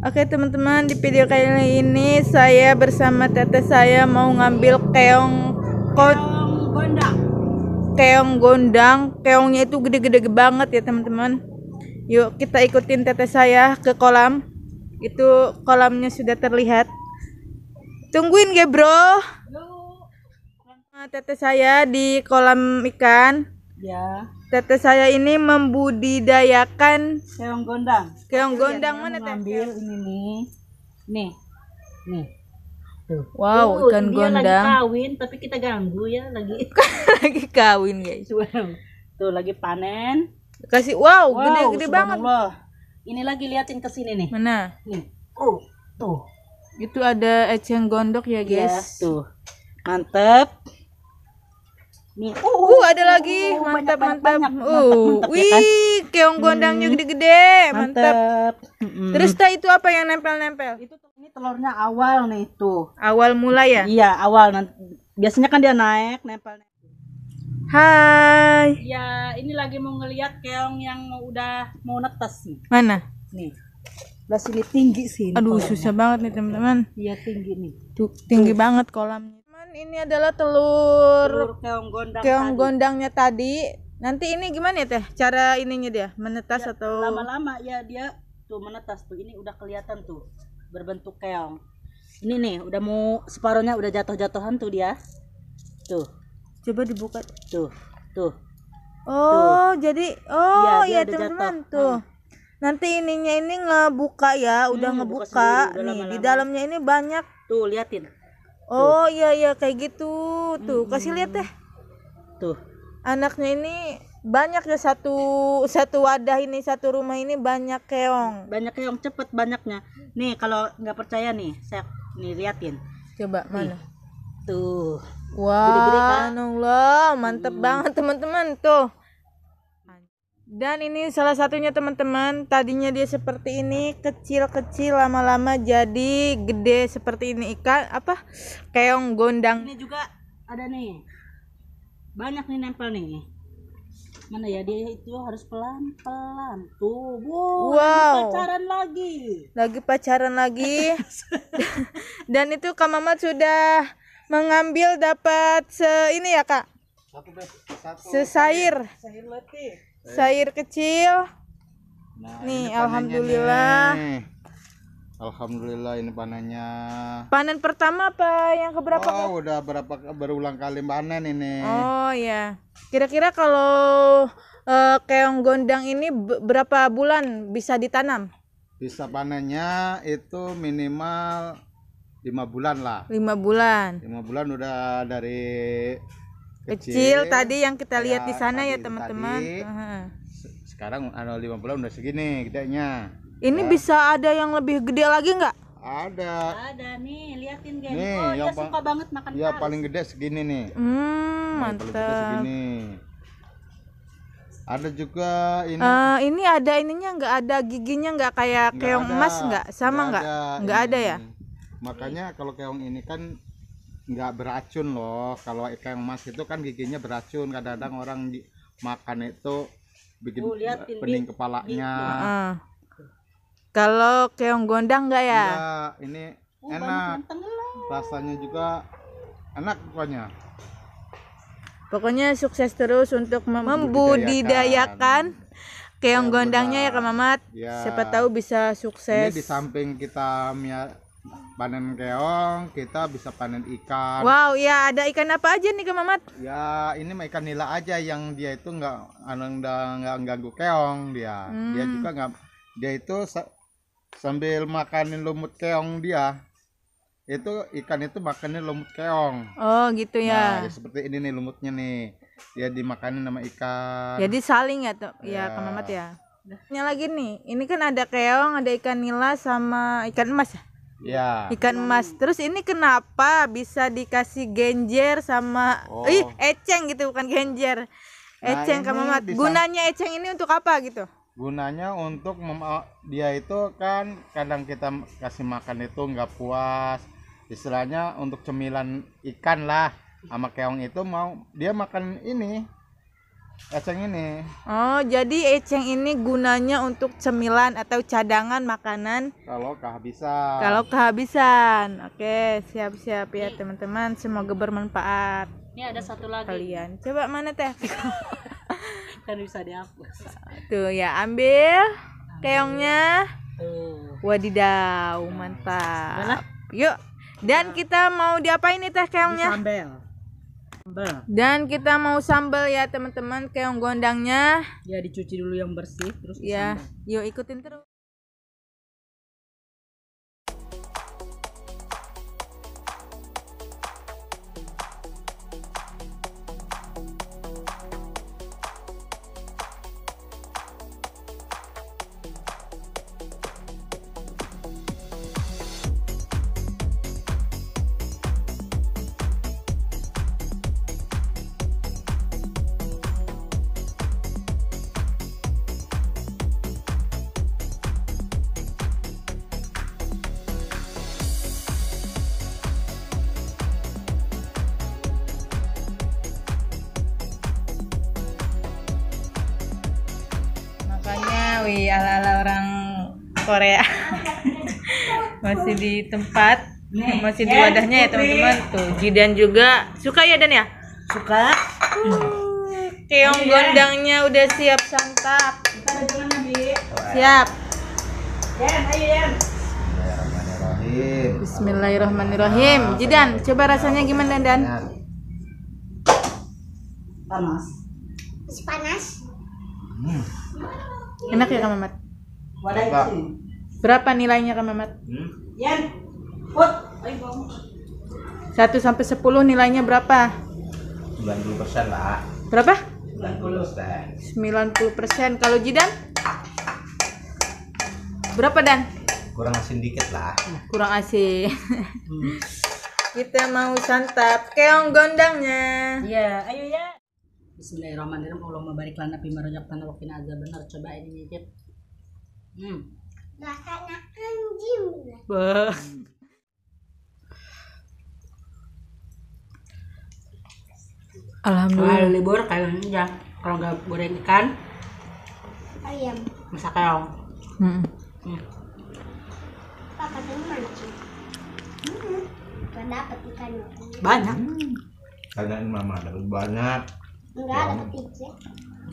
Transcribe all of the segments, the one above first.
Oke teman-teman di video kali ini saya bersama tete saya mau ngambil keong keong gondang keong gondang keongnya itu gede-gede banget ya teman-teman yuk kita ikutin tete saya ke kolam itu kolamnya sudah terlihat tungguin ge bro tete saya di kolam ikan Ya. Teteh saya ini membudidayakan keong gondang. Keong iya, gondang mana teh? Ambil ini nih. Nih. Nih. Wow, uh, ikan dia gondang. lagi kawin, tapi kita ganggu ya lagi. lagi kawin, guys. Tuh lagi panen. Kasih wow, gede-gede banget. Loh. Ini lagi liatin ke sini nih. Mana? Nih. Oh, tuh. Itu ada eceng gondok ya, iya, guys. Ya, tuh. Mantep nih oh, uh, uh, ada oh, lagi uh, mantap banyak, mantap banyak, uh mantap, wih ya kan? keong gondangnya hmm, gede-gede mantap, mantap. Hmm. terus tadi itu apa yang nempel-nempel itu ini telurnya awal nih tuh awal mulai ya iya awal nah, biasanya kan dia naik nempel, Hai. Ya, ini lagi mau ngelihat keong yang udah mau netes nih. Mana? Nih. lah sini tinggi sih. Aduh, kolamnya. susah banget nih, teman-teman. Iya, tinggi nih. Tuh, tinggi tuh. banget kolamnya. Kan ini adalah telur, telur keong gondang keong gondangnya tadi. Nanti ini gimana ya teh? Cara ininya dia menetas ya, atau lama-lama ya dia tuh menetas tuh. Ini udah kelihatan tuh berbentuk keong. Ini nih udah mau separuhnya udah jatuh-jatuhan tuh dia. Tuh. Coba dibuka. Tuh, tuh. Oh, tuh. jadi iya, oh ya, ya teman-teman tuh. Hmm. Nanti ininya ini ngebuka ya, udah hmm, ngebuka sendiri, udah nih. Lama -lama. Di dalamnya ini banyak. Tuh, liatin oh iya iya kayak gitu tuh hmm. kasih lihat deh tuh anaknya ini banyak ya satu satu wadah ini satu rumah ini banyak keong banyak keong cepet banyaknya nih kalau nggak percaya nih saya nih liatin coba mana tuh wah wow, kan? Allah mantep hmm. banget teman-teman tuh dan ini salah satunya teman-teman tadinya dia seperti ini kecil-kecil lama-lama jadi gede seperti ini ikan apa keong gondang ini juga ada nih banyak nih nempel nih mana ya dia itu harus pelan-pelan tuh wow, wow. lagi pacaran lagi lagi pacaran lagi dan itu kak mamat sudah mengambil dapat se ini ya kak satu, satu, sesair sesair letih sayur eh. kecil nah, nih alhamdulillah nih. alhamdulillah ini panennya panen pertama apa yang keberapa oh udah berapa berulang kali panen ini oh ya kira-kira kalau uh, keong gondang ini berapa bulan bisa ditanam bisa panennya itu minimal lima bulan lah lima bulan lima bulan udah dari kecil, tadi yang kita ya, lihat ya, di sana ya teman-teman ada sekarang puluh 50 udah segini gedenya ini ya. bisa ada yang lebih gede lagi nggak ada ada nih liatin guys nih, oh dia suka banget makan ya paling gede segini nih hmm, mantap segini ada juga ini uh, ini ada ininya nggak ada giginya nggak kayak keong emas nggak sama nggak nggak ada. ada ya makanya kalau keong ini kan nggak beracun loh kalau ikan emas itu kan giginya beracun kadang-kadang orang di, makan itu bikin oh, pening di, kepalanya di, uh. kalau keong gondang nggak ya ya ini oh, enak rasanya juga enak pokoknya pokoknya sukses terus untuk mem membudidayakan keong iya, gondangnya ya kak Mamat ya. siapa tahu bisa sukses ini di samping kita panen keong kita bisa panen ikan wow ya ada ikan apa aja nih ke Mamat ya ini ikan nila aja yang dia itu nggak anu, nggak ganggu keong dia hmm. dia juga nggak dia itu sambil makanin lumut keong dia itu ikan itu makannya lumut keong oh gitu ya nah, ya seperti ini nih lumutnya nih dia dimakanin sama ikan jadi saling ya tuh ya, ya ke Mamat ya ini lagi nih ini kan ada keong ada ikan nila sama ikan emas ya Ya. Ikan emas. Terus ini kenapa bisa dikasih genjer sama oh. ih eceng gitu bukan genjer. Nah, eceng nah, kamu Gunanya eceng ini untuk apa gitu? Gunanya untuk oh, dia itu kan kadang kita kasih makan itu nggak puas. Istilahnya untuk cemilan ikan lah. Sama keong itu mau dia makan ini eceng ini. Oh, jadi eceng ini gunanya untuk cemilan atau cadangan makanan kalau kehabisan. Kalau kehabisan. Oke, siap-siap ya teman-teman, semoga bermanfaat. Ini ada satu lagi. Kalian coba mana teh? kan bisa dihapus. Tuh ya, ambil keongnya. Tuh. Wadidaw, mantap. Yuk. Dan kita mau diapain nih teh keongnya? Disambel. Dan kita mau sambal ya teman-teman keong gondangnya. Ya dicuci dulu yang bersih terus. Ya, yuk ikutin terus. Korea masih di tempat masih di ya, wadahnya ya teman-teman tuh Jidan juga suka ya Dan ya suka hmm. keong ya. gondangnya udah siap santap siap Bismillahirrahmanirrahim Jidan coba rasanya gimana Dan panas panas hmm. enak ya kamu Mamat Berapa nilainya Kak Mamat? Hmm? Satu sampai sepuluh nilainya berapa? 90 persen lah. Berapa? 90 persen. 90 persen. Kalau Jidan? Berapa Dan? Kurang asin dikit lah. Nah, kurang asin. Hmm. Kita mau santap keong gondangnya. Iya, ayo ya. Bismillahirrahmanirrahim. Allahumma barik lana bima rojakna wa qina azabannar. Coba ini nyicip. Hmm. Rasanya anjing. Bah. Alhamdulillah. Kalau libur kalian aja kalau nggak goreng ikan ayam masak keong. Hmm. Iya. Hmm. Papa tuh mancing. Hmm. Tuh dapat ikan. Banyak. Hmm. mama dapat banyak. Enggak dapat ikan.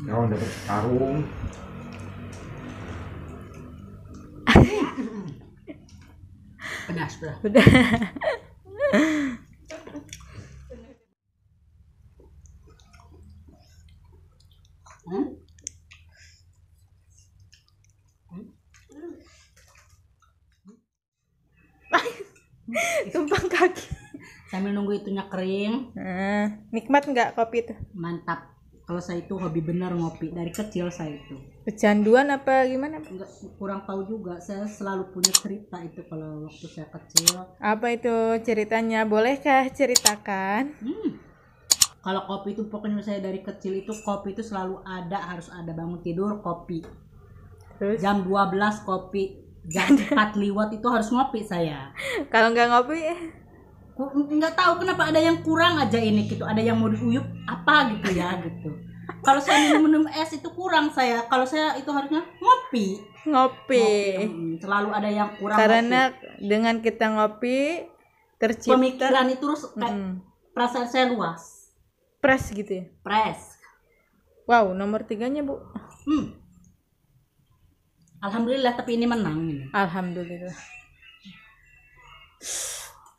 Kau dapat karung pedas bro hmm? tumpang kaki sambil nunggu itunya kering hmm. nikmat nggak kopi itu mantap kalau saya itu hobi benar ngopi dari kecil saya itu kecanduan apa gimana Enggak, kurang tahu juga saya selalu punya cerita itu kalau waktu saya kecil apa itu ceritanya bolehkah ceritakan hmm. kalau kopi itu pokoknya saya dari kecil itu kopi itu selalu ada harus ada bangun tidur kopi Terus? jam 12 kopi jam 4 liwat itu harus ngopi saya kalau nggak ngopi nggak tahu kenapa ada yang kurang aja ini gitu ada yang mau diuyup apa gitu ya gitu kalau saya minum minum es itu kurang saya kalau saya itu harusnya ngopi ngopi, ngopi. Hmm, selalu ada yang kurang karena ngopi. dengan kita ngopi tercipta pemikiran itu terus hmm. perasaan saya luas press gitu ya press wow nomor tiganya bu hmm. alhamdulillah tapi ini menang ini alhamdulillah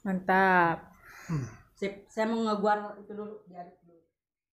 mantap hmm. sip saya mau ngeguar itu dulu biar